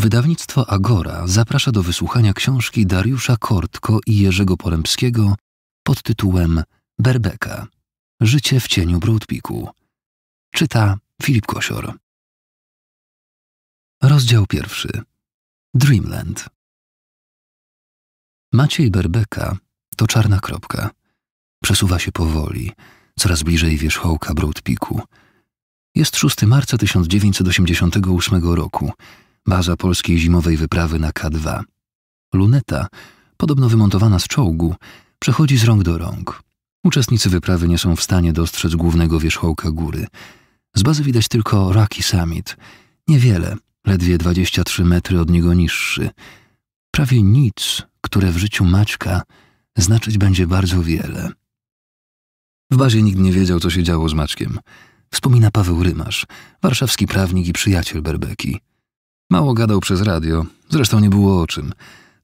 Wydawnictwo Agora zaprasza do wysłuchania książki Dariusza Kortko i Jerzego Porębskiego pod tytułem Berbeka. Życie w cieniu Broadpiku. Czyta Filip Kosior. Rozdział pierwszy. Dreamland. Maciej Berbeka to czarna kropka. Przesuwa się powoli, coraz bliżej wierzchołka Broadpiku. Jest 6 marca 1988 roku – baza polskiej zimowej wyprawy na K2. Luneta, podobno wymontowana z czołgu, przechodzi z rąk do rąk. Uczestnicy wyprawy nie są w stanie dostrzec głównego wierzchołka góry. Z bazy widać tylko Rocky Summit, niewiele, ledwie 23 metry od niego niższy. Prawie nic, które w życiu Maćka znaczyć będzie bardzo wiele. W bazie nikt nie wiedział, co się działo z Maćkiem. Wspomina Paweł Rymasz, warszawski prawnik i przyjaciel Berbeki. Mało gadał przez radio, zresztą nie było o czym.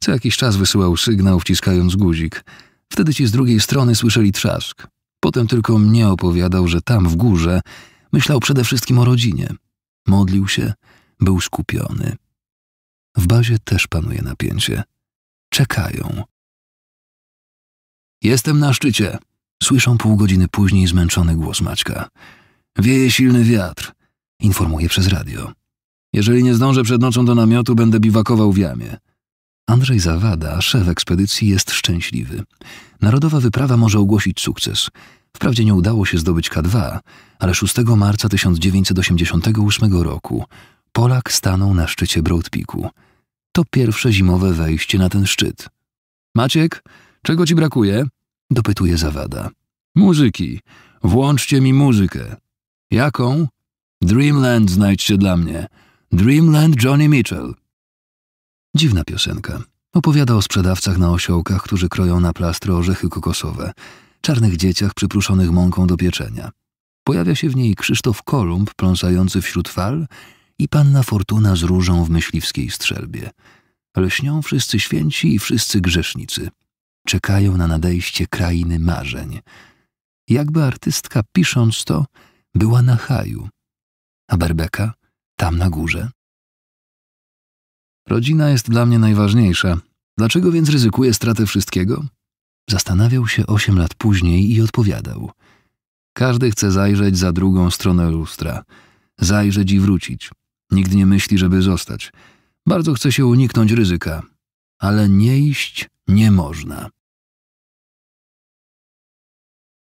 Co jakiś czas wysyłał sygnał, wciskając guzik. Wtedy ci z drugiej strony słyszeli trzask. Potem tylko mnie opowiadał, że tam w górze myślał przede wszystkim o rodzinie. Modlił się, był skupiony. W bazie też panuje napięcie. Czekają. Jestem na szczycie. Słyszą pół godziny później zmęczony głos Maćka. Wieje silny wiatr, informuje przez radio. Jeżeli nie zdążę przed nocą do namiotu, będę biwakował w jamie. Andrzej Zawada, szef ekspedycji, jest szczęśliwy. Narodowa wyprawa może ogłosić sukces. Wprawdzie nie udało się zdobyć K2, ale 6 marca 1988 roku Polak stanął na szczycie Broad Peaku. To pierwsze zimowe wejście na ten szczyt. Maciek, czego ci brakuje? dopytuje Zawada. Muzyki. Włączcie mi muzykę. Jaką? Dreamland znajdźcie dla mnie. Dreamland Johnny Mitchell. Dziwna piosenka. Opowiada o sprzedawcach na osiołkach, którzy kroją na plastry orzechy kokosowe, czarnych dzieciach przypruszonych mąką do pieczenia. Pojawia się w niej Krzysztof Kolumb pląsający wśród fal i panna Fortuna z różą w myśliwskiej strzelbie. Ale śnią wszyscy święci i wszyscy grzesznicy. Czekają na nadejście krainy marzeń. Jakby artystka pisząc to była na haju. A Berbeka? tam na górze. Rodzina jest dla mnie najważniejsza. Dlaczego więc ryzykuję stratę wszystkiego? Zastanawiał się osiem lat później i odpowiadał. Każdy chce zajrzeć za drugą stronę lustra, zajrzeć i wrócić. Nikt nie myśli, żeby zostać. Bardzo chce się uniknąć ryzyka, ale nie iść nie można.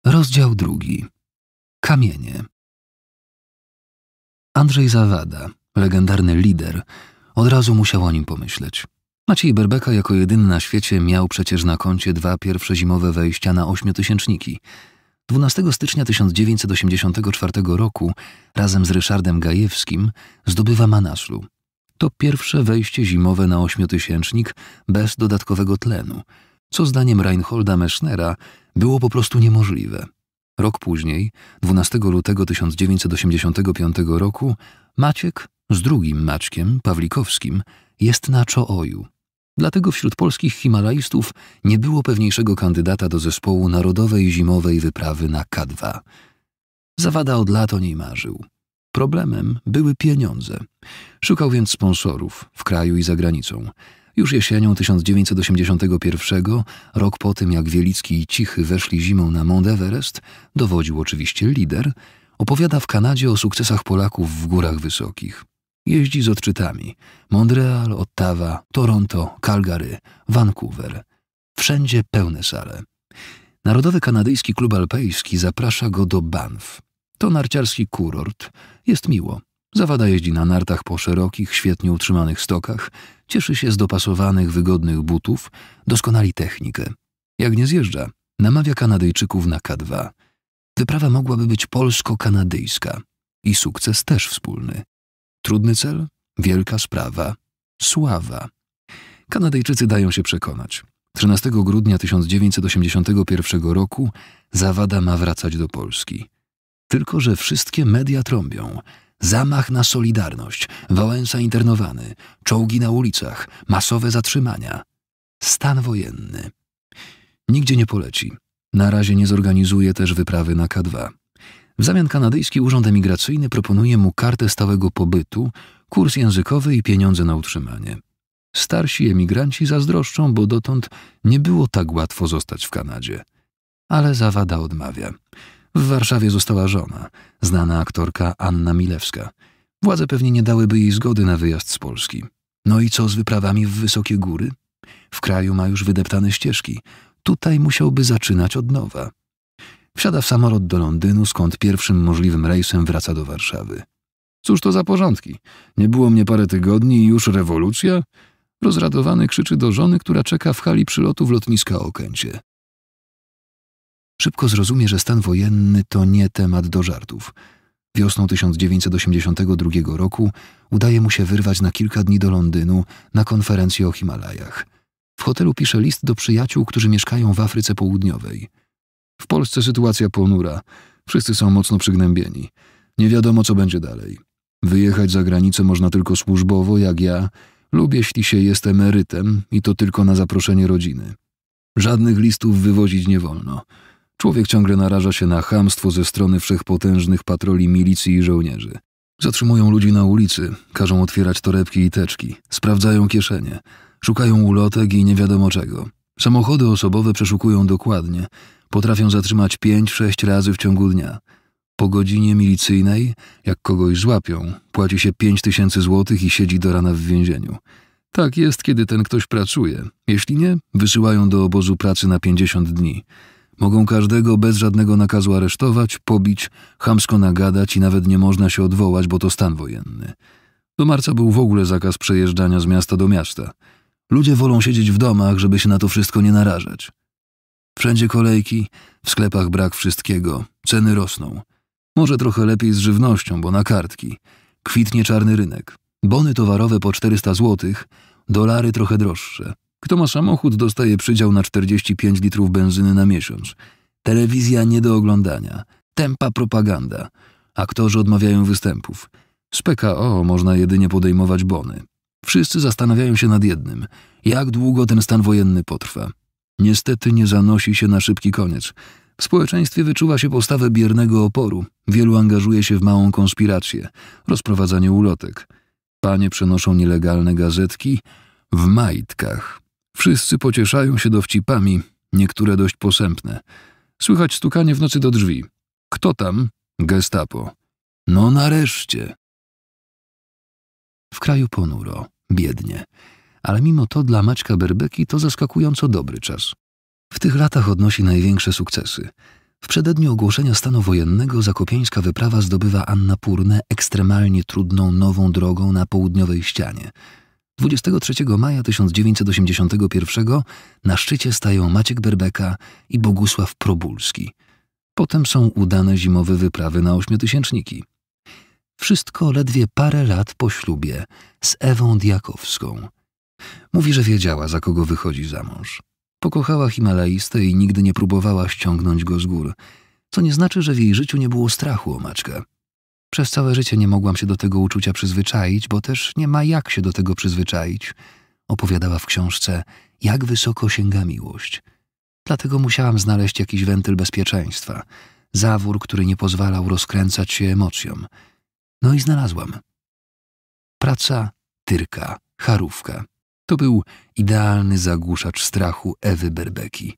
Rozdział drugi. Kamienie. Andrzej Zawada, legendarny lider, od razu musiał o nim pomyśleć. Maciej Berbeka jako jedyny na świecie miał przecież na koncie dwa pierwsze zimowe wejścia na ośmiotysięczniki. 12 stycznia 1984 roku razem z Ryszardem Gajewskim zdobywa Manaslu. To pierwsze wejście zimowe na ośmiotysięcznik bez dodatkowego tlenu, co zdaniem Reinholda Meschnera było po prostu niemożliwe. Rok później, 12 lutego 1985 roku, Maciek z drugim Maćkiem, Pawlikowskim, jest na Czooju. Dlatego wśród polskich Himalajstów nie było pewniejszego kandydata do zespołu narodowej zimowej wyprawy na K2. Zawada od lat o niej marzył. Problemem były pieniądze. Szukał więc sponsorów w kraju i za granicą. Już jesienią 1981, rok po tym jak Wielicki i Cichy weszli zimą na Mount Everest, dowodził oczywiście lider, opowiada w Kanadzie o sukcesach Polaków w górach wysokich. Jeździ z odczytami. Montreal, Ottawa, Toronto, Calgary, Vancouver. Wszędzie pełne sale. Narodowy Kanadyjski Klub Alpejski zaprasza go do Banff. To narciarski kurort. Jest miło. Zawada jeździ na nartach po szerokich, świetnie utrzymanych stokach, cieszy się z dopasowanych, wygodnych butów, doskonali technikę. Jak nie zjeżdża, namawia Kanadyjczyków na K2. Wyprawa mogłaby być polsko-kanadyjska i sukces też wspólny. Trudny cel, wielka sprawa, sława. Kanadyjczycy dają się przekonać. 13 grudnia 1981 roku Zawada ma wracać do Polski. Tylko, że wszystkie media trąbią – Zamach na Solidarność, Wałęsa internowany, czołgi na ulicach, masowe zatrzymania. Stan wojenny. Nigdzie nie poleci. Na razie nie zorganizuje też wyprawy na K2. W zamian kanadyjski urząd emigracyjny proponuje mu kartę stałego pobytu, kurs językowy i pieniądze na utrzymanie. Starsi emigranci zazdroszczą, bo dotąd nie było tak łatwo zostać w Kanadzie. Ale Zawada odmawia. W Warszawie została żona, znana aktorka Anna Milewska. Władze pewnie nie dałyby jej zgody na wyjazd z Polski. No i co z wyprawami w wysokie góry? W kraju ma już wydeptane ścieżki. Tutaj musiałby zaczynać od nowa. Wsiada w samolot do Londynu, skąd pierwszym możliwym rejsem wraca do Warszawy. Cóż to za porządki? Nie było mnie parę tygodni i już rewolucja? Rozradowany krzyczy do żony, która czeka w hali przylotu w lotniska Okęcie. Szybko zrozumie, że stan wojenny to nie temat do żartów. Wiosną 1982 roku udaje mu się wyrwać na kilka dni do Londynu na konferencję o Himalajach. W hotelu pisze list do przyjaciół, którzy mieszkają w Afryce Południowej. W Polsce sytuacja ponura. Wszyscy są mocno przygnębieni. Nie wiadomo, co będzie dalej. Wyjechać za granicę można tylko służbowo, jak ja, lub jeśli się jest emerytem i to tylko na zaproszenie rodziny. Żadnych listów wywozić nie wolno. Człowiek ciągle naraża się na hamstwo ze strony wszechpotężnych patroli milicji i żołnierzy. Zatrzymują ludzi na ulicy, każą otwierać torebki i teczki, sprawdzają kieszenie, szukają ulotek i nie wiadomo czego. Samochody osobowe przeszukują dokładnie, potrafią zatrzymać pięć, sześć razy w ciągu dnia. Po godzinie milicyjnej, jak kogoś złapią, płaci się pięć tysięcy złotych i siedzi do rana w więzieniu. Tak jest, kiedy ten ktoś pracuje. Jeśli nie, wysyłają do obozu pracy na pięćdziesiąt dni. Mogą każdego bez żadnego nakazu aresztować, pobić, chamsko nagadać i nawet nie można się odwołać, bo to stan wojenny. Do marca był w ogóle zakaz przejeżdżania z miasta do miasta. Ludzie wolą siedzieć w domach, żeby się na to wszystko nie narażać. Wszędzie kolejki, w sklepach brak wszystkiego, ceny rosną. Może trochę lepiej z żywnością, bo na kartki. Kwitnie czarny rynek. Bony towarowe po 400 zł, dolary trochę droższe. Kto ma samochód, dostaje przydział na 45 litrów benzyny na miesiąc. Telewizja nie do oglądania. Tempa propaganda. Aktorzy odmawiają występów. Z PKO można jedynie podejmować bony. Wszyscy zastanawiają się nad jednym: jak długo ten stan wojenny potrwa. Niestety nie zanosi się na szybki koniec. W społeczeństwie wyczuwa się postawę biernego oporu. Wielu angażuje się w małą konspirację, rozprowadzanie ulotek. Panie przenoszą nielegalne gazetki w majtkach. Wszyscy pocieszają się dowcipami, niektóre dość posępne. Słychać stukanie w nocy do drzwi. Kto tam? Gestapo. No nareszcie. W kraju ponuro, biednie, ale mimo to dla Maćka Berbeki to zaskakująco dobry czas. W tych latach odnosi największe sukcesy. W przededniu ogłoszenia stanu wojennego zakopiańska wyprawa zdobywa Anna Purnę ekstremalnie trudną nową drogą na południowej ścianie – 23 maja 1981 na szczycie stają Maciek Berbeka i Bogusław Probulski. Potem są udane zimowe wyprawy na ośmiotysięczniki. Wszystko ledwie parę lat po ślubie z Ewą Diakowską. Mówi, że wiedziała, za kogo wychodzi za mąż. Pokochała Himalajstę i nigdy nie próbowała ściągnąć go z gór, co nie znaczy, że w jej życiu nie było strachu o Maczkę. Przez całe życie nie mogłam się do tego uczucia przyzwyczaić, bo też nie ma jak się do tego przyzwyczaić. Opowiadała w książce, jak wysoko sięga miłość. Dlatego musiałam znaleźć jakiś wentyl bezpieczeństwa, zawór, który nie pozwalał rozkręcać się emocjom. No i znalazłam. Praca Tyrka, Charówka. To był idealny zagłuszacz strachu Ewy Berbeki.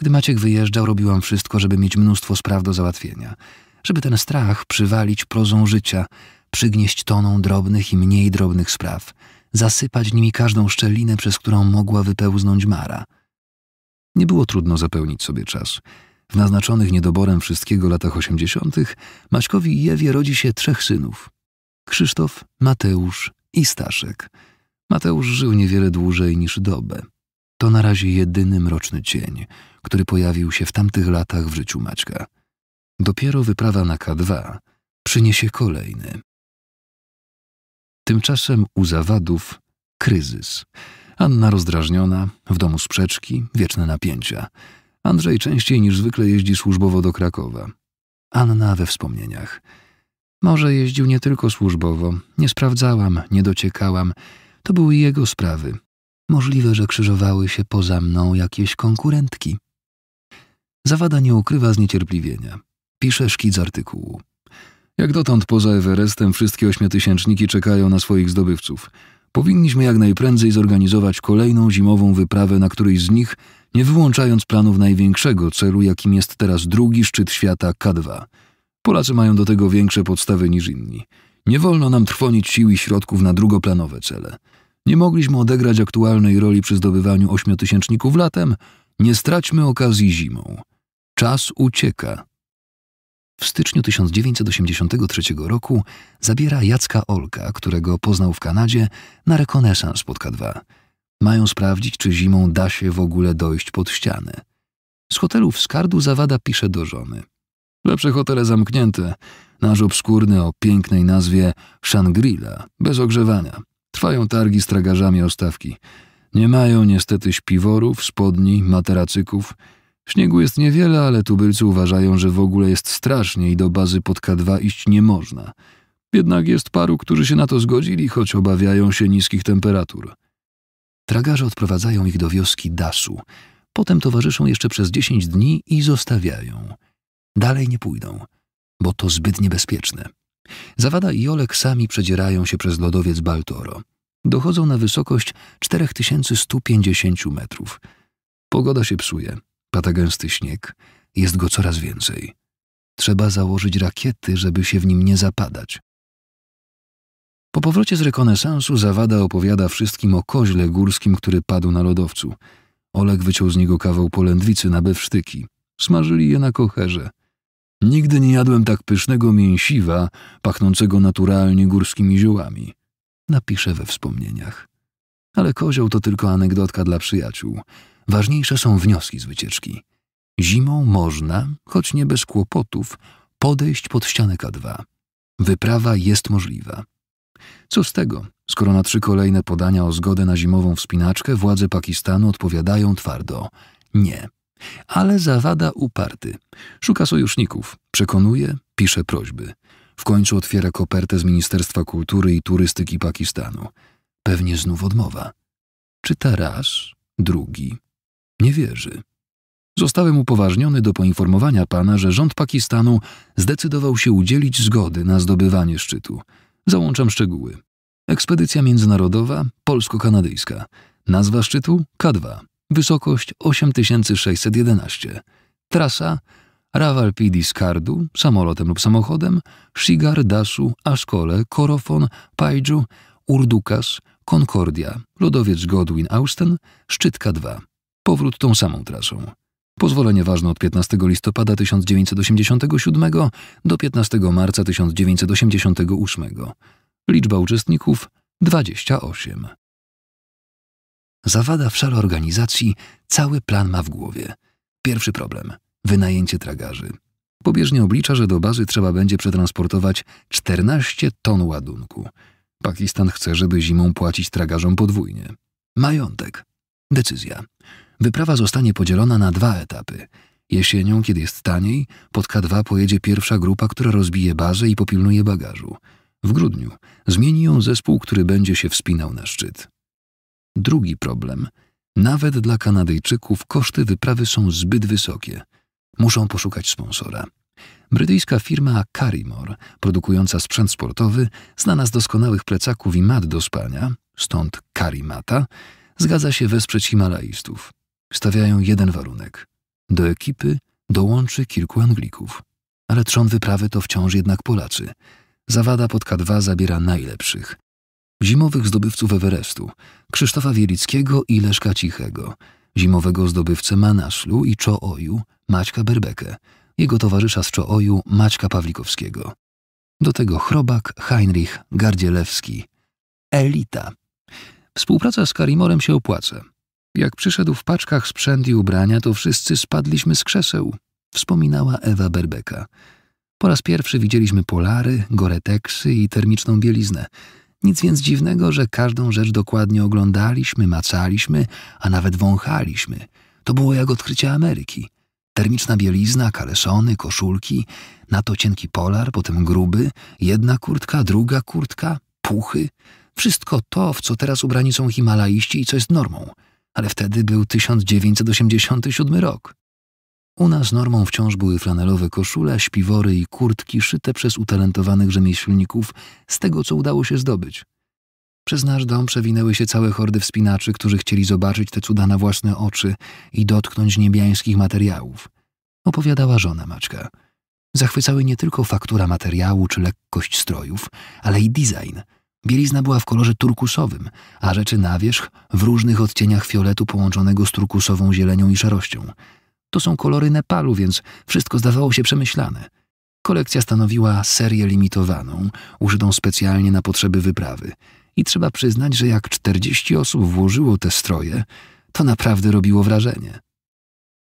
Gdy Maciek wyjeżdżał, robiłam wszystko, żeby mieć mnóstwo spraw do załatwienia – żeby ten strach przywalić prozą życia, przygnieść toną drobnych i mniej drobnych spraw, zasypać nimi każdą szczelinę, przez którą mogła wypełznąć Mara. Nie było trudno zapełnić sobie czas. W naznaczonych niedoborem wszystkiego latach osiemdziesiątych Maćkowi i Ewie rodzi się trzech synów. Krzysztof, Mateusz i Staszek. Mateusz żył niewiele dłużej niż dobę. To na razie jedyny mroczny cień, który pojawił się w tamtych latach w życiu Maćka. Dopiero wyprawa na K2 przyniesie kolejny. Tymczasem u zawadów kryzys. Anna rozdrażniona, w domu sprzeczki, wieczne napięcia. Andrzej częściej niż zwykle jeździ służbowo do Krakowa. Anna we wspomnieniach. Może jeździł nie tylko służbowo, nie sprawdzałam, nie dociekałam. To były jego sprawy. Możliwe, że krzyżowały się poza mną jakieś konkurentki. Zawada nie ukrywa zniecierpliwienia. Pisze szkic artykułu. Jak dotąd poza Everestem wszystkie ośmiotysięczniki czekają na swoich zdobywców. Powinniśmy jak najprędzej zorganizować kolejną zimową wyprawę na którejś z nich, nie wyłączając planów największego celu, jakim jest teraz drugi szczyt świata K2. Polacy mają do tego większe podstawy niż inni. Nie wolno nam trwonić sił i środków na drugoplanowe cele. Nie mogliśmy odegrać aktualnej roli przy zdobywaniu ośmiotysięczników latem, nie straćmy okazji zimą. Czas ucieka. W styczniu 1983 roku zabiera Jacka Olka, którego poznał w Kanadzie, na rekonesans pod K2. Mają sprawdzić, czy zimą da się w ogóle dojść pod ścianę. Z hotelu w Skardu Zawada pisze do żony. Lepsze hotele zamknięte. Nasz obskurny o pięknej nazwie Shangri-La, bez ogrzewania. Trwają targi z tragarzami o stawki. Nie mają niestety śpiworów, spodni, materacyków, Śniegu jest niewiele, ale tubylcy uważają, że w ogóle jest strasznie i do bazy pod K2 iść nie można. Jednak jest paru, którzy się na to zgodzili, choć obawiają się niskich temperatur. Tragarze odprowadzają ich do wioski Dasu. Potem towarzyszą jeszcze przez 10 dni i zostawiają. Dalej nie pójdą, bo to zbyt niebezpieczne. Zawada i Olek sami przedzierają się przez lodowiec Baltoro. Dochodzą na wysokość 4150 metrów. Pogoda się psuje. Pada gęsty śnieg, jest go coraz więcej. Trzeba założyć rakiety, żeby się w nim nie zapadać. Po powrocie z rekonesansu Zawada opowiada wszystkim o koźle górskim, który padł na lodowcu. Olek wyciął z niego kawał polędwicy na bewsztyki. Smażyli je na kocherze. Nigdy nie jadłem tak pysznego mięsiwa, pachnącego naturalnie górskimi ziołami. Napiszę we wspomnieniach. Ale kozioł to tylko anegdotka dla przyjaciół. Ważniejsze są wnioski z wycieczki. Zimą można, choć nie bez kłopotów, podejść pod ścianę K2. Wyprawa jest możliwa. Co z tego, skoro na trzy kolejne podania o zgodę na zimową wspinaczkę władze Pakistanu odpowiadają twardo nie. Ale zawada uparty. Szuka sojuszników, przekonuje, pisze prośby. W końcu otwiera kopertę z Ministerstwa Kultury i Turystyki Pakistanu. Pewnie znów odmowa. Czyta raz, drugi, nie wierzy. Zostałem upoważniony do poinformowania pana, że rząd Pakistanu zdecydował się udzielić zgody na zdobywanie szczytu. Załączam szczegóły. Ekspedycja międzynarodowa polsko-kanadyjska. Nazwa szczytu K2. Wysokość 8611. Trasa Rawalpindi z Kardu, samolotem lub samochodem, Shigar, Dasu, Aszkole, Korofon, Pajdżu, Urdukas, Concordia, lodowiec Godwin Austen, szczyt K2. Powrót tą samą trasą. Pozwolenie ważne od 15 listopada 1987 do 15 marca 1988. Liczba uczestników 28. Zawada w szale organizacji cały plan ma w głowie. Pierwszy problem wynajęcie tragarzy. Pobieżnie oblicza, że do bazy trzeba będzie przetransportować 14 ton ładunku. Pakistan chce, żeby zimą płacić tragarzom podwójnie. Majątek. Decyzja. Wyprawa zostanie podzielona na dwa etapy. Jesienią, kiedy jest taniej, pod K2 pojedzie pierwsza grupa, która rozbije bazę i popilnuje bagażu. W grudniu zmieni ją zespół, który będzie się wspinał na szczyt. Drugi problem. Nawet dla Kanadyjczyków koszty wyprawy są zbyt wysokie. Muszą poszukać sponsora. Brytyjska firma Carimor, produkująca sprzęt sportowy, znana z doskonałych plecaków i mat do spania, stąd Karimata, zgadza się wesprzeć Himalajstów stawiają jeden warunek. Do ekipy dołączy kilku Anglików. Ale trzon wyprawy to wciąż jednak Polacy. Zawada pod K2 zabiera najlepszych. Zimowych zdobywców Everestu, Krzysztofa Wielickiego i Leszka Cichego, zimowego zdobywcę Manaszlu i Czooju, Oju, Maćka Berbekę, jego towarzysza z Czooju, Oju, Maćka Pawlikowskiego. Do tego Chrobak, Heinrich, Gardzielewski. Elita. Współpraca z Karimorem się opłaca. Jak przyszedł w paczkach sprzęt i ubrania, to wszyscy spadliśmy z krzeseł, wspominała Ewa Berbeka. Po raz pierwszy widzieliśmy polary, goreteksy i termiczną bieliznę. Nic więc dziwnego, że każdą rzecz dokładnie oglądaliśmy, macaliśmy, a nawet wąchaliśmy. To było jak odkrycie Ameryki. Termiczna bielizna, kalesony, koszulki, na to cienki polar, potem gruby, jedna kurtka, druga kurtka, puchy. Wszystko to, w co teraz ubrani są himalaiści i co jest normą – ale wtedy był 1987 rok. U nas normą wciąż były flanelowe koszule, śpiwory i kurtki szyte przez utalentowanych rzemieślników z tego, co udało się zdobyć. Przez nasz dom przewinęły się całe hordy wspinaczy, którzy chcieli zobaczyć te cuda na własne oczy i dotknąć niebiańskich materiałów. Opowiadała żona Maćka. Zachwycały nie tylko faktura materiału czy lekkość strojów, ale i design – Bielizna była w kolorze turkusowym, a rzeczy na wierzch w różnych odcieniach fioletu połączonego z turkusową zielenią i szarością. To są kolory Nepalu, więc wszystko zdawało się przemyślane. Kolekcja stanowiła serię limitowaną, użytą specjalnie na potrzeby wyprawy. I trzeba przyznać, że jak 40 osób włożyło te stroje, to naprawdę robiło wrażenie.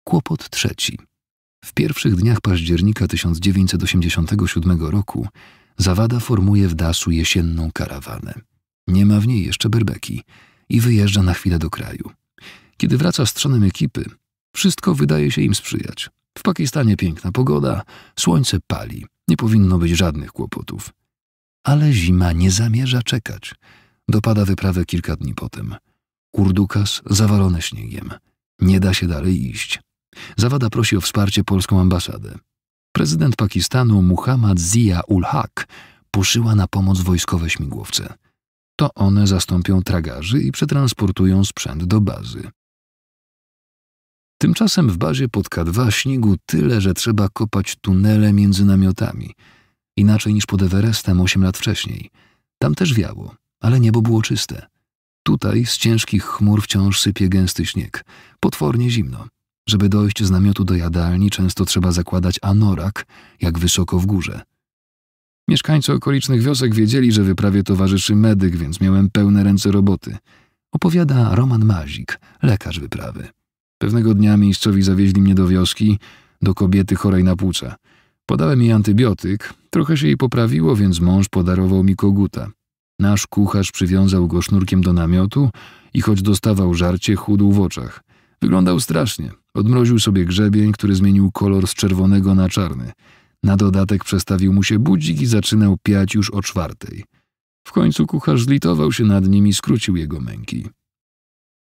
Kłopot trzeci. W pierwszych dniach października 1987 roku Zawada formuje w Dasu jesienną karawanę. Nie ma w niej jeszcze berbeki i wyjeżdża na chwilę do kraju. Kiedy wraca z trzonem ekipy, wszystko wydaje się im sprzyjać. W Pakistanie piękna pogoda, słońce pali, nie powinno być żadnych kłopotów. Ale zima nie zamierza czekać. Dopada wyprawę kilka dni potem. Kurdukas zawalone śniegiem. Nie da się dalej iść. Zawada prosi o wsparcie polską ambasadę prezydent Pakistanu Muhammad Zia ul Haq poszyła na pomoc wojskowe śmigłowce. To one zastąpią tragarzy i przetransportują sprzęt do bazy. Tymczasem w bazie pod K2 śniegu tyle, że trzeba kopać tunele między namiotami. Inaczej niż pod Everestem 8 lat wcześniej. Tam też wiało, ale niebo było czyste. Tutaj z ciężkich chmur wciąż sypie gęsty śnieg. Potwornie zimno. Żeby dojść z namiotu do jadalni, często trzeba zakładać anorak, jak wysoko w górze. Mieszkańcy okolicznych wiosek wiedzieli, że wyprawie towarzyszy medyk, więc miałem pełne ręce roboty. Opowiada Roman Mazik, lekarz wyprawy. Pewnego dnia miejscowi zawieźli mnie do wioski, do kobiety chorej na płuca. Podałem jej antybiotyk, trochę się jej poprawiło, więc mąż podarował mi koguta. Nasz kucharz przywiązał go sznurkiem do namiotu i choć dostawał żarcie, chudł w oczach. Wyglądał strasznie, Odmroził sobie grzebień, który zmienił kolor z czerwonego na czarny. Na dodatek przestawił mu się budzik i zaczynał piać już o czwartej. W końcu kucharz zlitował się nad nim i skrócił jego męki.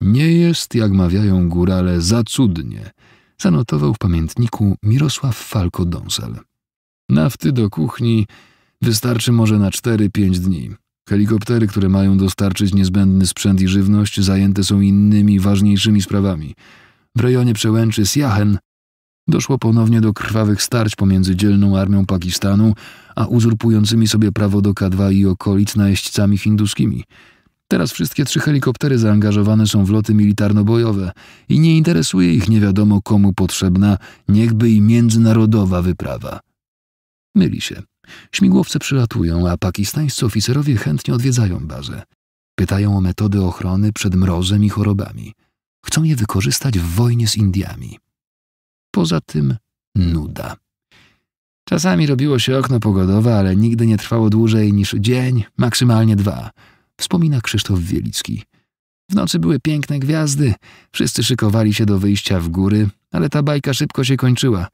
Nie jest, jak mawiają górale, za cudnie, zanotował w pamiętniku Mirosław Falko Donsel. Nafty do kuchni wystarczy może na cztery pięć dni. Helikoptery, które mają dostarczyć niezbędny sprzęt i żywność, zajęte są innymi, ważniejszymi sprawami – w rejonie przełęczy Siachen doszło ponownie do krwawych starć pomiędzy dzielną armią Pakistanu a uzurpującymi sobie prawo do K2 i okolic najeźdźcami hinduskimi. Teraz wszystkie trzy helikoptery zaangażowane są w loty militarno-bojowe i nie interesuje ich nie wiadomo komu potrzebna, niechby i międzynarodowa wyprawa. Myli się. Śmigłowce przylatują, a pakistańscy oficerowie chętnie odwiedzają bazę. Pytają o metody ochrony przed mrozem i chorobami. Chcą je wykorzystać w wojnie z Indiami. Poza tym nuda. Czasami robiło się okno pogodowe, ale nigdy nie trwało dłużej niż dzień, maksymalnie dwa, wspomina Krzysztof Wielicki. W nocy były piękne gwiazdy, wszyscy szykowali się do wyjścia w góry, ale ta bajka szybko się kończyła.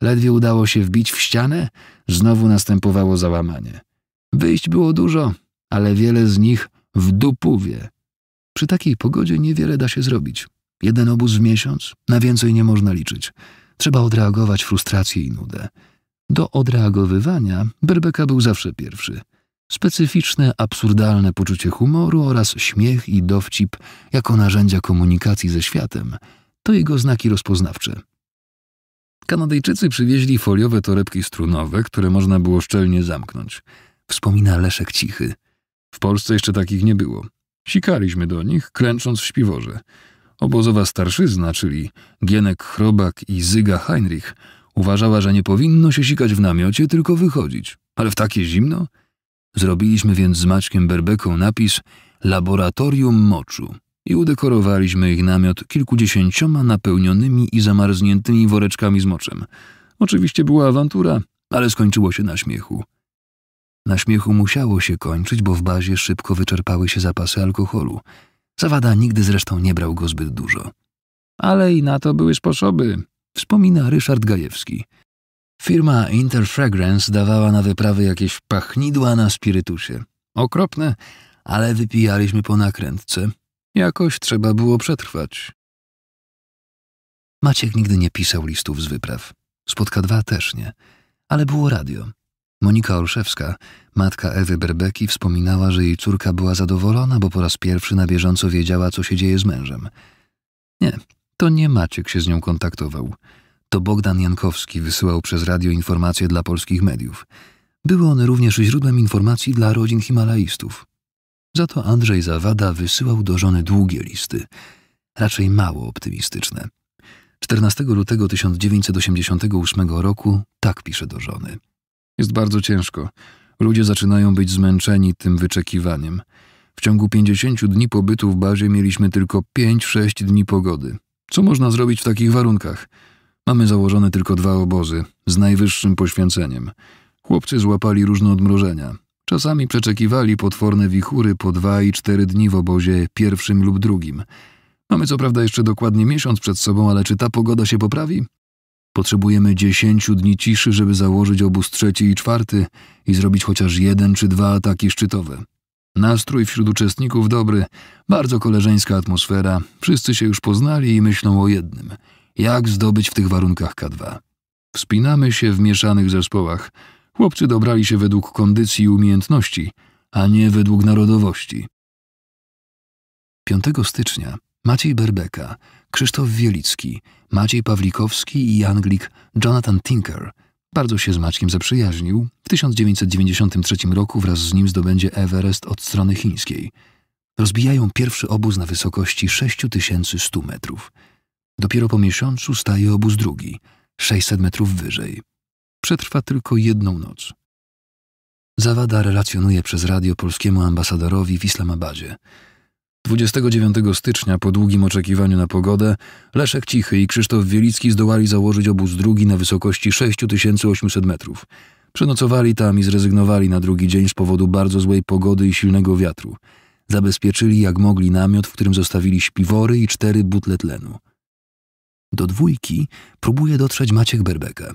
Ledwie udało się wbić w ścianę, znowu następowało załamanie. Wyjść było dużo, ale wiele z nich w dupuwie. Przy takiej pogodzie niewiele da się zrobić. Jeden obóz w miesiąc, na więcej nie można liczyć. Trzeba odreagować frustrację i nudę. Do odreagowywania Berbeka był zawsze pierwszy. Specyficzne, absurdalne poczucie humoru oraz śmiech i dowcip jako narzędzia komunikacji ze światem to jego znaki rozpoznawcze. Kanadyjczycy przywieźli foliowe torebki strunowe, które można było szczelnie zamknąć. Wspomina Leszek Cichy. W Polsce jeszcze takich nie było. Sikaliśmy do nich, klęcząc w śpiworze. Obozowa starszyzna, czyli Gienek Chrobak i Zyga Heinrich, uważała, że nie powinno się sikać w namiocie, tylko wychodzić. Ale w takie zimno? Zrobiliśmy więc z Maćkiem Berbeką napis Laboratorium Moczu i udekorowaliśmy ich namiot kilkudziesięcioma napełnionymi i zamarzniętymi woreczkami z moczem. Oczywiście była awantura, ale skończyło się na śmiechu. Na śmiechu musiało się kończyć, bo w bazie szybko wyczerpały się zapasy alkoholu. Zawada nigdy zresztą nie brał go zbyt dużo. Ale i na to były sposoby, wspomina Ryszard Gajewski. Firma Interfragrance dawała na wyprawy jakieś pachnidła na spirytusie. Okropne, ale wypijaliśmy po nakrętce. Jakoś trzeba było przetrwać. Maciek nigdy nie pisał listów z wypraw. Spotka dwa też nie, ale było radio. Monika Olszewska, matka Ewy Berbeki, wspominała, że jej córka była zadowolona, bo po raz pierwszy na bieżąco wiedziała, co się dzieje z mężem. Nie, to nie Maciek się z nią kontaktował. To Bogdan Jankowski wysyłał przez radio informacje dla polskich mediów. Były one również źródłem informacji dla rodzin Himalajstów. Za to Andrzej Zawada wysyłał do żony długie listy, raczej mało optymistyczne. 14 lutego 1988 roku tak pisze do żony. Jest bardzo ciężko. Ludzie zaczynają być zmęczeni tym wyczekiwaniem. W ciągu 50 dni pobytu w bazie mieliśmy tylko 5-6 dni pogody. Co można zrobić w takich warunkach? Mamy założone tylko dwa obozy, z najwyższym poświęceniem. Chłopcy złapali różne odmrożenia. Czasami przeczekiwali potworne wichury po dwa i cztery dni w obozie pierwszym lub drugim. Mamy co prawda jeszcze dokładnie miesiąc przed sobą, ale czy ta pogoda się poprawi? Potrzebujemy dziesięciu dni ciszy, żeby założyć obóz trzeci i czwarty i zrobić chociaż jeden czy dwa ataki szczytowe. Nastrój wśród uczestników dobry, bardzo koleżeńska atmosfera, wszyscy się już poznali i myślą o jednym. Jak zdobyć w tych warunkach K2? Wspinamy się w mieszanych zespołach. Chłopcy dobrali się według kondycji i umiejętności, a nie według narodowości. 5 stycznia Maciej Berbeka, Krzysztof Wielicki, Maciej Pawlikowski i Anglik Jonathan Tinker – bardzo się z Maćkiem zaprzyjaźnił. W 1993 roku wraz z nim zdobędzie Everest od strony chińskiej. Rozbijają pierwszy obóz na wysokości 6100 metrów. Dopiero po miesiącu staje obóz drugi, 600 metrów wyżej. Przetrwa tylko jedną noc. Zawada relacjonuje przez radio polskiemu ambasadorowi w Islamabadzie – 29 stycznia, po długim oczekiwaniu na pogodę, Leszek Cichy i Krzysztof Wielicki zdołali założyć obóz drugi na wysokości 6800 metrów. Przenocowali tam i zrezygnowali na drugi dzień z powodu bardzo złej pogody i silnego wiatru. Zabezpieczyli jak mogli namiot, w którym zostawili śpiwory i cztery butle tlenu. Do dwójki próbuje dotrzeć Maciek Berbeka.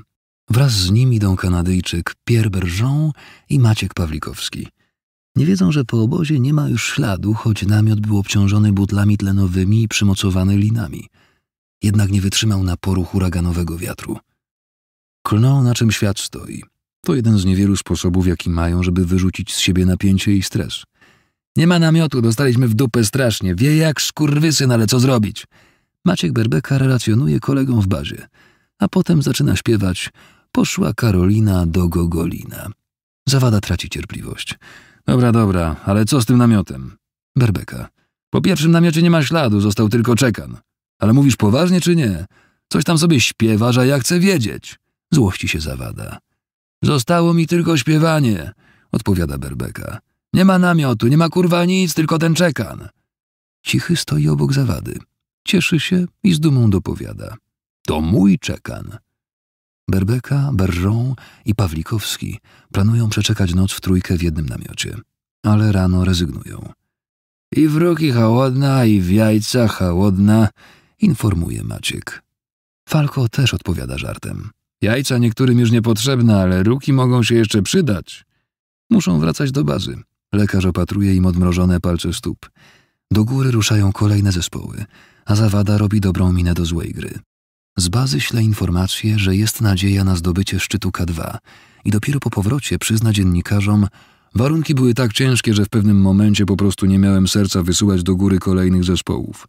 Wraz z nim idą Kanadyjczyk Pierre Bergeon i Maciek Pawlikowski – nie wiedzą, że po obozie nie ma już śladu, choć namiot był obciążony butlami tlenowymi i przymocowany linami. Jednak nie wytrzymał naporu huraganowego wiatru. Klnął, na czym świat stoi. To jeden z niewielu sposobów, jaki mają, żeby wyrzucić z siebie napięcie i stres. Nie ma namiotu, dostaliśmy w dupę strasznie. Wie jak skurwysyn, no ale co zrobić? Maciek Berbeka relacjonuje kolegom w bazie, a potem zaczyna śpiewać Poszła Karolina do Gogolina. Zawada traci cierpliwość. Dobra, dobra, ale co z tym namiotem? Berbeka. Po pierwszym namiocie nie ma śladu, został tylko czekan. Ale mówisz poważnie czy nie? Coś tam sobie śpiewa, że ja chcę wiedzieć. Złości się zawada. Zostało mi tylko śpiewanie, odpowiada Berbeka. Nie ma namiotu, nie ma kurwa nic, tylko ten czekan. Cichy stoi obok zawady. Cieszy się i z dumą dopowiada. To mój czekan. Berbeka, Bergeron i Pawlikowski planują przeczekać noc w trójkę w jednym namiocie, ale rano rezygnują. I w ruki chałodna, i w jajca chałodna, informuje Maciek. Falko też odpowiada żartem. Jajca niektórym już niepotrzebne, ale ruki mogą się jeszcze przydać. Muszą wracać do bazy. Lekarz opatruje im odmrożone palce stóp. Do góry ruszają kolejne zespoły, a zawada robi dobrą minę do złej gry. Z bazy śle informację, że jest nadzieja na zdobycie szczytu K2 i dopiero po powrocie przyzna dziennikarzom, warunki były tak ciężkie, że w pewnym momencie po prostu nie miałem serca wysyłać do góry kolejnych zespołów.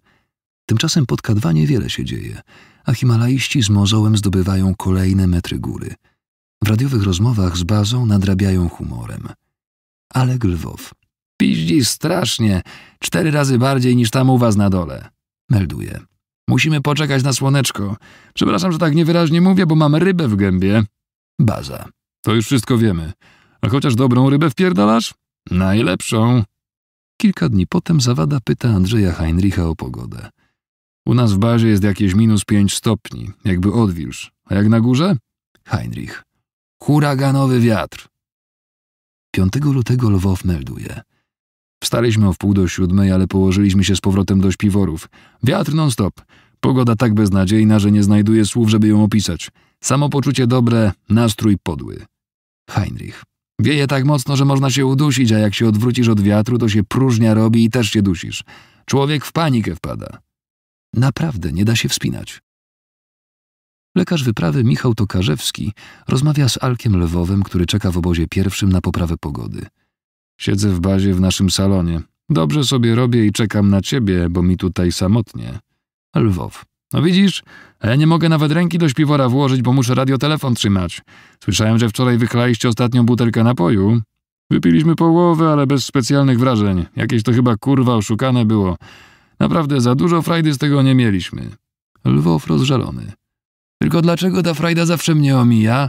Tymczasem pod K2 niewiele się dzieje, a Himalaiści z mozołem zdobywają kolejne metry góry. W radiowych rozmowach z bazą nadrabiają humorem. Ale Lwow. Piździ strasznie, cztery razy bardziej niż tam u was na dole. Melduje. Musimy poczekać na słoneczko. Przepraszam, że tak niewyraźnie mówię, bo mam rybę w gębie. Baza. To już wszystko wiemy. A chociaż dobrą rybę wpierdalasz? Najlepszą. Kilka dni potem Zawada pyta Andrzeja Heinricha o pogodę. U nas w bazie jest jakieś minus pięć stopni, jakby odwilż. A jak na górze? Heinrich. Huraganowy wiatr. 5 lutego Lwow melduje. Wstaliśmy w wpół do siódmej, ale położyliśmy się z powrotem do śpiworów. Wiatr non-stop. Pogoda tak beznadziejna, że nie znajduję słów, żeby ją opisać. Samopoczucie dobre, nastrój podły. Heinrich. Wieje tak mocno, że można się udusić, a jak się odwrócisz od wiatru, to się próżnia robi i też się dusisz. Człowiek w panikę wpada. Naprawdę nie da się wspinać. Lekarz wyprawy Michał Tokarzewski rozmawia z Alkiem Lwowem, który czeka w obozie pierwszym na poprawę pogody. Siedzę w bazie w naszym salonie. Dobrze sobie robię i czekam na ciebie, bo mi tutaj samotnie. Lwow. No widzisz, a ja nie mogę nawet ręki do śpiwora włożyć, bo muszę radiotelefon trzymać. Słyszałem, że wczoraj wychlaliście ostatnią butelkę napoju. Wypiliśmy połowę, ale bez specjalnych wrażeń. Jakieś to chyba kurwa oszukane było. Naprawdę za dużo frajdy z tego nie mieliśmy. Lwow rozżalony. Tylko dlaczego ta frajda zawsze mnie omija?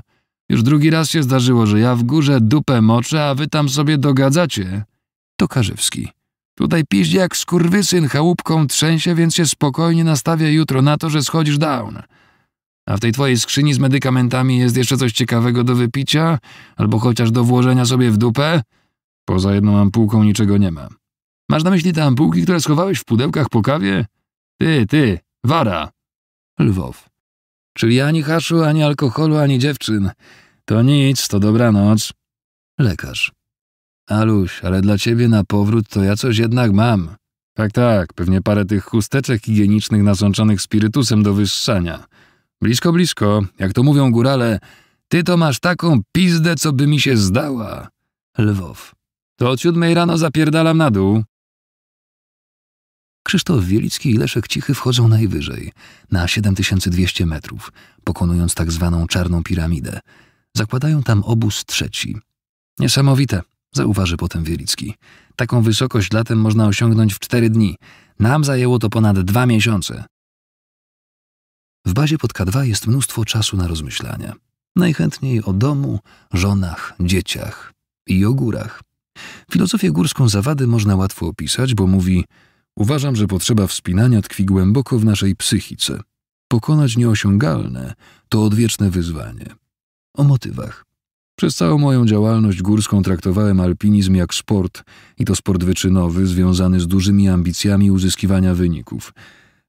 Już drugi raz się zdarzyło, że ja w górze dupę moczę, a wy tam sobie dogadzacie. To Karzewski. Tutaj piździ jak skurwysyn chałupką trzęsie, więc się spokojnie nastawia jutro na to, że schodzisz down. A w tej twojej skrzyni z medykamentami jest jeszcze coś ciekawego do wypicia? Albo chociaż do włożenia sobie w dupę? Poza jedną ampułką niczego nie ma. Masz na myśli te ampułki, które schowałeś w pudełkach po kawie? Ty, ty, wara! Lwow. Czyli ani haszu, ani alkoholu, ani dziewczyn. To nic, to dobranoc. Lekarz. Aluś, ale dla ciebie na powrót to ja coś jednak mam. Tak, tak, pewnie parę tych chusteczek higienicznych nasączonych spirytusem do wyssania. Blisko, blisko, jak to mówią górale, ty to masz taką pizdę, co by mi się zdała. Lwow. To od siódmej rano zapierdalam na dół. Krzysztof Wielicki i Leszek Cichy wchodzą najwyżej, na 7200 metrów, pokonując tak zwaną Czarną Piramidę. Zakładają tam obóz trzeci. Niesamowite, zauważy potem Wielicki. Taką wysokość latem można osiągnąć w cztery dni. Nam zajęło to ponad dwa miesiące. W bazie pod K2 jest mnóstwo czasu na rozmyślania. Najchętniej o domu, żonach, dzieciach i o górach. Filozofię górską zawady można łatwo opisać, bo mówi – Uważam, że potrzeba wspinania tkwi głęboko w naszej psychice. Pokonać nieosiągalne to odwieczne wyzwanie. O motywach. Przez całą moją działalność górską traktowałem alpinizm jak sport i to sport wyczynowy związany z dużymi ambicjami uzyskiwania wyników.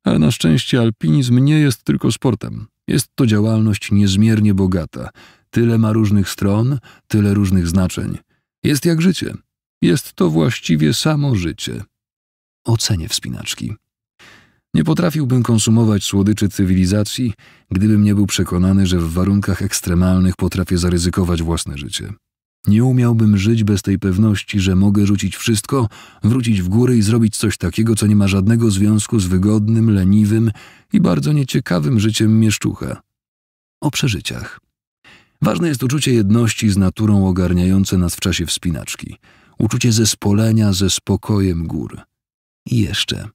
Ale na szczęście alpinizm nie jest tylko sportem. Jest to działalność niezmiernie bogata. Tyle ma różnych stron, tyle różnych znaczeń. Jest jak życie. Jest to właściwie samo życie ocenie wspinaczki. Nie potrafiłbym konsumować słodyczy cywilizacji, gdybym nie był przekonany, że w warunkach ekstremalnych potrafię zaryzykować własne życie. Nie umiałbym żyć bez tej pewności, że mogę rzucić wszystko, wrócić w góry i zrobić coś takiego, co nie ma żadnego związku z wygodnym, leniwym i bardzo nieciekawym życiem mieszczucha. O przeżyciach. Ważne jest uczucie jedności z naturą ogarniające nas w czasie wspinaczki, uczucie zespolenia ze spokojem gór i jeszcze.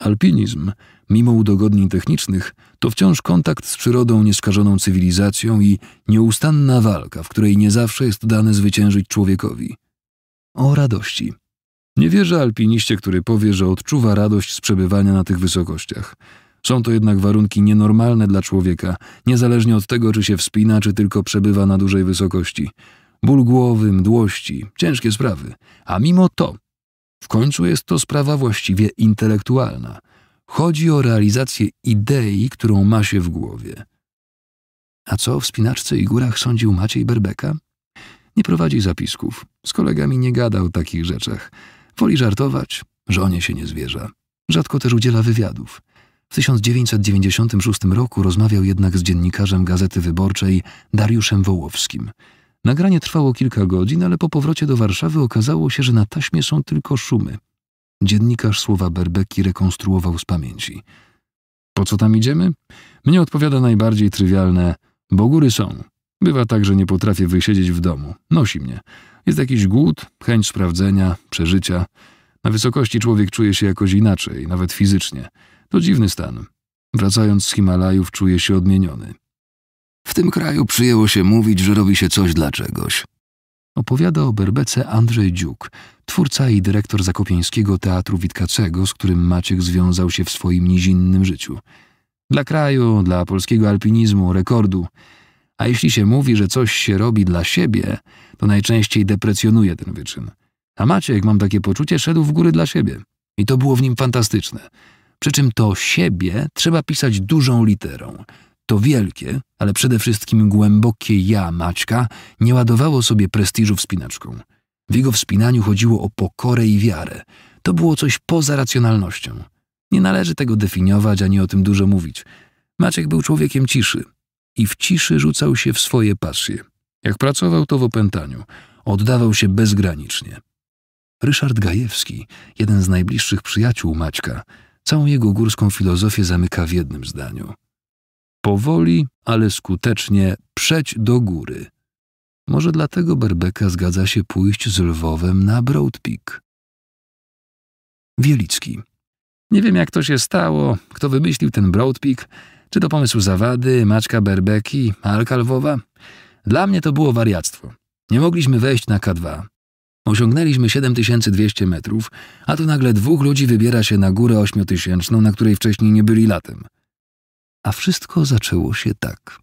Alpinizm, mimo udogodnień technicznych, to wciąż kontakt z przyrodą nieskażoną cywilizacją i nieustanna walka, w której nie zawsze jest dane zwyciężyć człowiekowi. O radości. Nie wierzę alpiniście, który powie, że odczuwa radość z przebywania na tych wysokościach. Są to jednak warunki nienormalne dla człowieka, niezależnie od tego, czy się wspina, czy tylko przebywa na dużej wysokości. Ból głowy, mdłości, ciężkie sprawy. A mimo to w końcu jest to sprawa właściwie intelektualna. Chodzi o realizację idei, którą ma się w głowie. A co o wspinaczce i górach sądził Maciej Berbeka? Nie prowadzi zapisków. Z kolegami nie gada o takich rzeczach. Woli żartować, żonie się nie zwierza. Rzadko też udziela wywiadów. W 1996 roku rozmawiał jednak z dziennikarzem Gazety Wyborczej Dariuszem Wołowskim – Nagranie trwało kilka godzin, ale po powrocie do Warszawy okazało się, że na taśmie są tylko szumy. Dziennikarz słowa Berbeki rekonstruował z pamięci. Po co tam idziemy? Mnie odpowiada najbardziej trywialne, bo góry są. Bywa tak, że nie potrafię wysiedzieć w domu. Nosi mnie. Jest jakiś głód, chęć sprawdzenia, przeżycia. Na wysokości człowiek czuje się jakoś inaczej, nawet fizycznie. To dziwny stan. Wracając z Himalajów, czuję się odmieniony. W tym kraju przyjęło się mówić, że robi się coś dla czegoś. Opowiada o Berbece Andrzej Dziuk, twórca i dyrektor Zakopieńskiego Teatru Witkacego, z którym Maciek związał się w swoim nizinnym życiu. Dla kraju, dla polskiego alpinizmu, rekordu. A jeśli się mówi, że coś się robi dla siebie, to najczęściej deprecjonuje ten wyczyn. A Maciek, mam takie poczucie, szedł w góry dla siebie. I to było w nim fantastyczne. Przy czym to siebie trzeba pisać dużą literą – to wielkie, ale przede wszystkim głębokie ja Maćka nie ładowało sobie prestiżu wspinaczką. W jego wspinaniu chodziło o pokorę i wiarę. To było coś poza racjonalnością. Nie należy tego definiować ani o tym dużo mówić. Maciek był człowiekiem ciszy i w ciszy rzucał się w swoje pasje. Jak pracował, to w opętaniu. Oddawał się bezgranicznie. Ryszard Gajewski, jeden z najbliższych przyjaciół Maćka, całą jego górską filozofię zamyka w jednym zdaniu – Powoli, ale skutecznie przeć do góry. Może dlatego Berbeka zgadza się pójść z Lwowem na Broad Peak. Wielicki. Nie wiem, jak to się stało, kto wymyślił ten Broad Peak, czy to pomysł Zawady, maczka Berbeki, Alka Lwowa. Dla mnie to było wariactwo. Nie mogliśmy wejść na K2. Osiągnęliśmy 7200 metrów, a tu nagle dwóch ludzi wybiera się na górę ośmiotysięczną, na której wcześniej nie byli latem. A wszystko zaczęło się tak.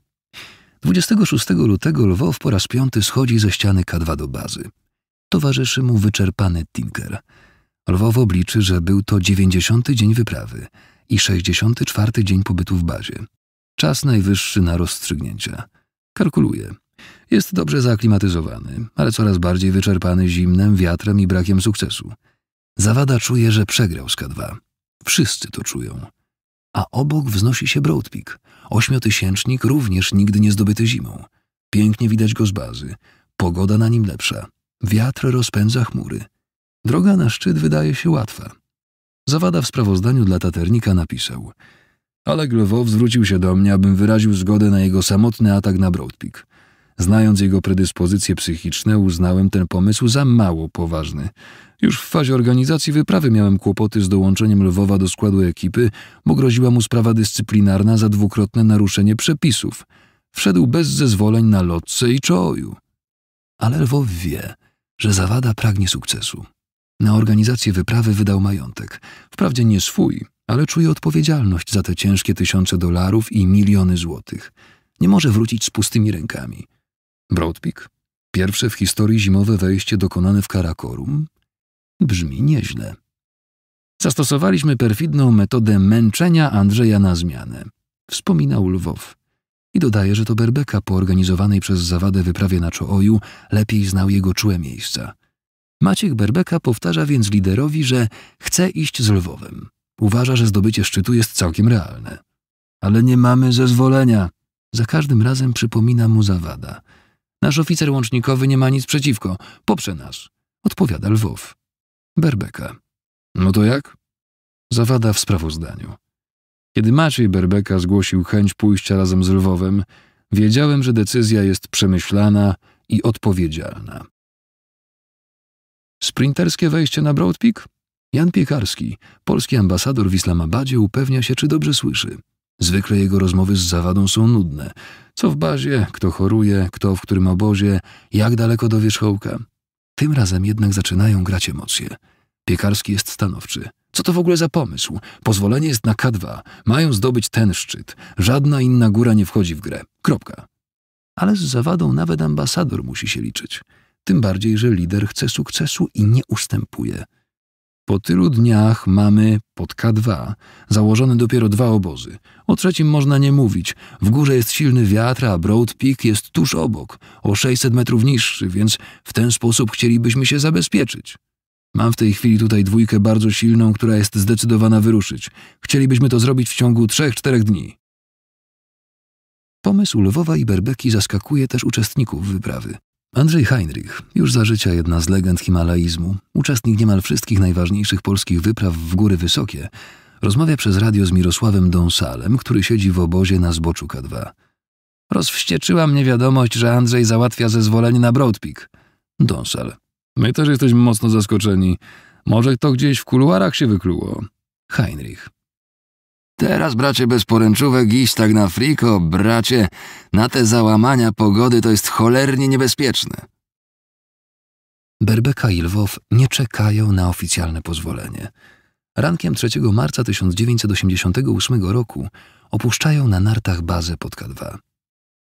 26 lutego Lwow po raz piąty schodzi ze ściany K2 do bazy. Towarzyszy mu wyczerpany Tinker. Lwow obliczy, że był to 90 dzień wyprawy i 64 dzień pobytu w bazie. Czas najwyższy na rozstrzygnięcia. Kalkuluje. Jest dobrze zaaklimatyzowany, ale coraz bardziej wyczerpany zimnem, wiatrem i brakiem sukcesu. Zawada czuje, że przegrał z K2. Wszyscy to czują a obok wznosi się Broadpeak, ośmiotysięcznik również nigdy nie zdobyty zimą. Pięknie widać go z bazy, pogoda na nim lepsza, wiatr rozpędza chmury. Droga na szczyt wydaje się łatwa. Zawada w sprawozdaniu dla taternika napisał ale Glowow zwrócił się do mnie, abym wyraził zgodę na jego samotny atak na Broadpeak. Znając jego predyspozycje psychiczne, uznałem ten pomysł za mało poważny. Już w fazie organizacji wyprawy miałem kłopoty z dołączeniem Lwowa do składu ekipy, bo groziła mu sprawa dyscyplinarna za dwukrotne naruszenie przepisów. Wszedł bez zezwoleń na lotce i czoju. Ale Lwow wie, że Zawada pragnie sukcesu. Na organizację wyprawy wydał majątek. Wprawdzie nie swój, ale czuje odpowiedzialność za te ciężkie tysiące dolarów i miliony złotych. Nie może wrócić z pustymi rękami. Broadpeak, pierwsze w historii zimowe wejście dokonane w Karakorum, brzmi nieźle. Zastosowaliśmy perfidną metodę męczenia Andrzeja na zmianę, wspominał Lwow. I dodaje, że to Berbeka po organizowanej przez Zawadę wyprawie na Czooju lepiej znał jego czułe miejsca. Maciek Berbeka powtarza więc liderowi, że chce iść z Lwowem. Uważa, że zdobycie szczytu jest całkiem realne. Ale nie mamy zezwolenia. Za każdym razem przypomina mu Zawada – Nasz oficer łącznikowy nie ma nic przeciwko. Poprze nas. Odpowiada Lwów. Berbeka. No to jak? Zawada w sprawozdaniu. Kiedy Maciej Berbeka zgłosił chęć pójścia razem z Lwowem, wiedziałem, że decyzja jest przemyślana i odpowiedzialna. Sprinterskie wejście na Broad Peak? Jan Piekarski, polski ambasador w Islamabadzie, upewnia się, czy dobrze słyszy. Zwykle jego rozmowy z zawadą są nudne. Co w bazie, kto choruje, kto w którym obozie, jak daleko do wierzchołka. Tym razem jednak zaczynają grać emocje. Piekarski jest stanowczy. Co to w ogóle za pomysł? Pozwolenie jest na K2. Mają zdobyć ten szczyt. Żadna inna góra nie wchodzi w grę. Kropka. Ale z zawadą nawet ambasador musi się liczyć. Tym bardziej, że lider chce sukcesu i nie ustępuje. Po tylu dniach mamy pod K2, założone dopiero dwa obozy. O trzecim można nie mówić. W górze jest silny wiatr, a Broad Peak jest tuż obok, o 600 metrów niższy, więc w ten sposób chcielibyśmy się zabezpieczyć. Mam w tej chwili tutaj dwójkę bardzo silną, która jest zdecydowana wyruszyć. Chcielibyśmy to zrobić w ciągu 3-4 dni. Pomysł Lwowa i Berbeki zaskakuje też uczestników wyprawy. Andrzej Heinrich, już za życia jedna z legend himalaizmu, uczestnik niemal wszystkich najważniejszych polskich wypraw w góry wysokie, rozmawia przez radio z Mirosławem Donsalem, który siedzi w obozie na zboczu K2. Rozwścieczyła mnie wiadomość, że Andrzej załatwia zezwolenie na Broadpeak. Donsal. My też jesteśmy mocno zaskoczeni. Może to gdzieś w kuluarach się wykluło. Heinrich. Teraz, bracie, bez poręczówek iść tak na friko, bracie, na te załamania pogody to jest cholernie niebezpieczne. Berbeka i Lwow nie czekają na oficjalne pozwolenie. Rankiem 3 marca 1988 roku opuszczają na nartach bazę pod K2.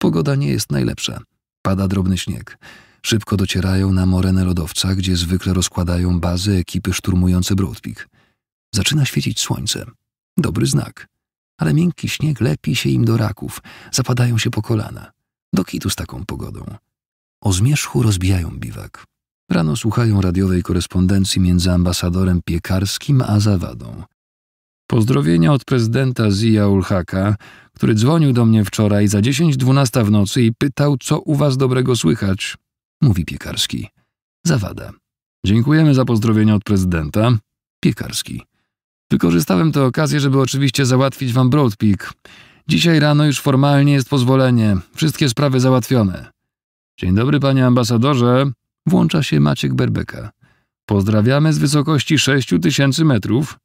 Pogoda nie jest najlepsza. Pada drobny śnieg. Szybko docierają na morenę lodowca, gdzie zwykle rozkładają bazy ekipy szturmujące Broadpeak. Zaczyna świecić słońce. Dobry znak. Ale miękki śnieg lepi się im do raków, zapadają się po kolana. Do kitu z taką pogodą. O zmierzchu rozbijają biwak. Rano słuchają radiowej korespondencji między ambasadorem piekarskim a zawadą. Pozdrowienia od prezydenta Zia Ulhaka, który dzwonił do mnie wczoraj za 10.12 w nocy i pytał, co u was dobrego słychać. Mówi piekarski. Zawada. Dziękujemy za pozdrowienia od prezydenta. Piekarski. Wykorzystałem tę okazję, żeby oczywiście załatwić wam Broad Dzisiaj rano już formalnie jest pozwolenie. Wszystkie sprawy załatwione. Dzień dobry, panie ambasadorze. Włącza się Maciek Berbeka. Pozdrawiamy z wysokości 6000 metrów.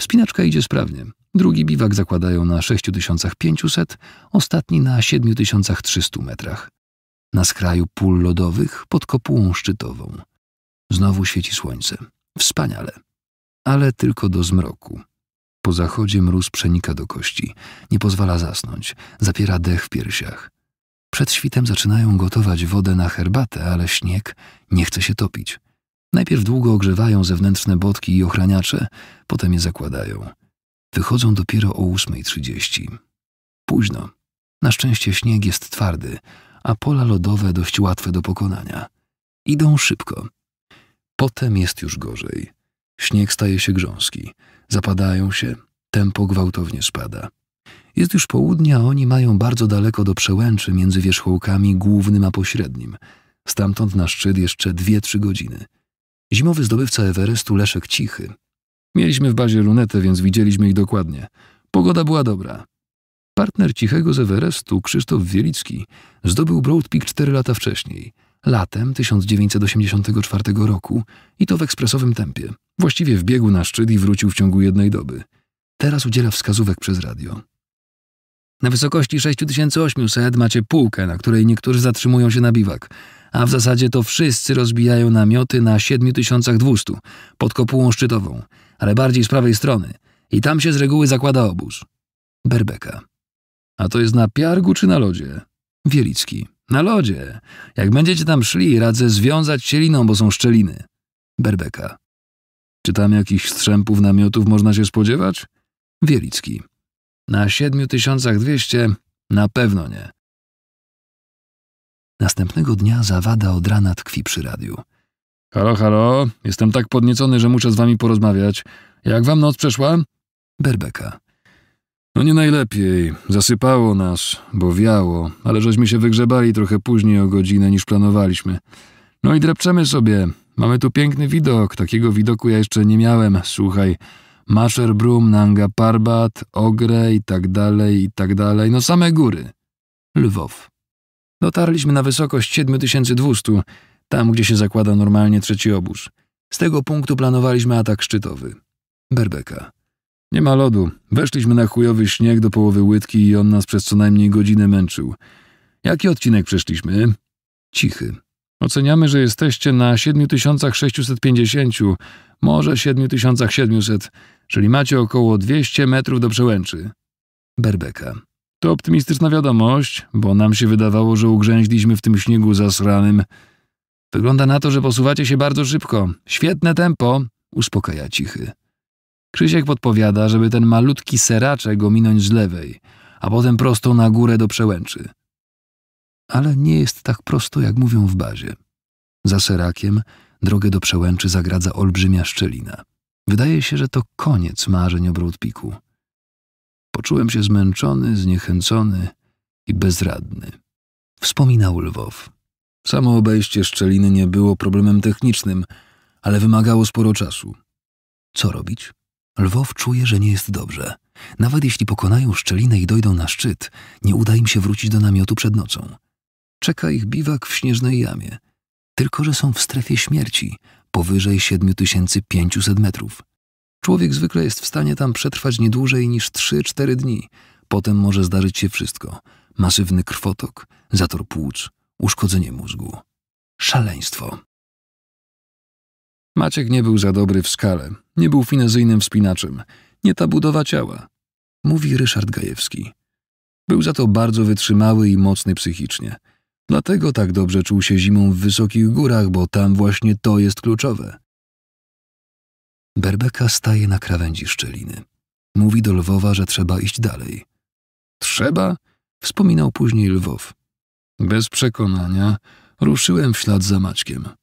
Wspinaczka idzie sprawnie. Drugi biwak zakładają na 6500, ostatni na 7300 metrach. Na skraju pól lodowych pod kopułą szczytową. Znowu świeci słońce. Wspaniale ale tylko do zmroku. Po zachodzie mróz przenika do kości, nie pozwala zasnąć, zapiera dech w piersiach. Przed świtem zaczynają gotować wodę na herbatę, ale śnieg nie chce się topić. Najpierw długo ogrzewają zewnętrzne bodki i ochraniacze, potem je zakładają. Wychodzą dopiero o 8.30. Późno. Na szczęście śnieg jest twardy, a pola lodowe dość łatwe do pokonania. Idą szybko. Potem jest już gorzej. Śnieg staje się grząski. Zapadają się, tempo gwałtownie spada. Jest już południe, a oni mają bardzo daleko do przełęczy między wierzchołkami głównym a pośrednim. Stamtąd na szczyt jeszcze dwie, trzy godziny. Zimowy zdobywca Everestu Leszek Cichy. Mieliśmy w bazie lunetę, więc widzieliśmy ich dokładnie. Pogoda była dobra. Partner Cichego z Everestu, Krzysztof Wielicki, zdobył Broad Peak cztery lata wcześniej, latem 1984 roku i to w ekspresowym tempie. Właściwie wbiegł na szczyt i wrócił w ciągu jednej doby. Teraz udziela wskazówek przez radio. Na wysokości 6800 macie półkę, na której niektórzy zatrzymują się na biwak, a w zasadzie to wszyscy rozbijają namioty na 7200 pod kopułą szczytową, ale bardziej z prawej strony i tam się z reguły zakłada obóz. Berbeka. A to jest na piargu czy na lodzie? Wielicki. Na lodzie. Jak będziecie tam szli, radzę związać się liną, bo są szczeliny. Berbeka. Czy tam jakichś strzępów namiotów można się spodziewać? Wielicki. Na 7200 na pewno nie. Następnego dnia zawada od rana tkwi przy radiu. Halo, halo, jestem tak podniecony, że muszę z wami porozmawiać. Jak wam noc przeszła? Berbeka. No nie najlepiej. Zasypało nas, bo wiało, ale żeśmy się wygrzebali trochę później o godzinę niż planowaliśmy. No i drepczemy sobie, Mamy tu piękny widok, takiego widoku ja jeszcze nie miałem. Słuchaj, Masherbrum, Nanga Parbat, Ogre i tak dalej, i tak dalej. No same góry. Lwow. Dotarliśmy na wysokość 7200, tam gdzie się zakłada normalnie trzeci obóz. Z tego punktu planowaliśmy atak szczytowy. Berbeka. Nie ma lodu. Weszliśmy na chujowy śnieg do połowy łydki i on nas przez co najmniej godzinę męczył. Jaki odcinek przeszliśmy? Cichy. Oceniamy, że jesteście na 7650, może 7700, czyli macie około 200 metrów do przełęczy. Berbeka. To optymistyczna wiadomość, bo nam się wydawało, że ugrzęźliśmy w tym śniegu zasranym. Wygląda na to, że posuwacie się bardzo szybko. Świetne tempo, uspokaja cichy. Krzysiek podpowiada, żeby ten malutki seraczek ominąć z lewej, a potem prosto na górę do przełęczy ale nie jest tak prosto, jak mówią w bazie. Za Serakiem drogę do przełęczy zagradza olbrzymia szczelina. Wydaje się, że to koniec marzeń o Broadpiku. Poczułem się zmęczony, zniechęcony i bezradny. Wspominał Lwow. Samo obejście szczeliny nie było problemem technicznym, ale wymagało sporo czasu. Co robić? Lwow czuje, że nie jest dobrze. Nawet jeśli pokonają szczelinę i dojdą na szczyt, nie uda im się wrócić do namiotu przed nocą. Czeka ich biwak w śnieżnej jamie, tylko że są w strefie śmierci, powyżej 7500 metrów. Człowiek zwykle jest w stanie tam przetrwać nie dłużej niż 3-4 dni. Potem może zdarzyć się wszystko. Masywny krwotok, zator płuc, uszkodzenie mózgu. Szaleństwo. Maciek nie był za dobry w skale, nie był finezyjnym wspinaczem, nie ta budowa ciała, mówi Ryszard Gajewski. Był za to bardzo wytrzymały i mocny psychicznie – Dlatego tak dobrze czuł się zimą w wysokich górach, bo tam właśnie to jest kluczowe. Berbeka staje na krawędzi szczeliny. Mówi do Lwowa, że trzeba iść dalej. Trzeba? Wspominał później Lwow. Bez przekonania ruszyłem w ślad za Maćkiem.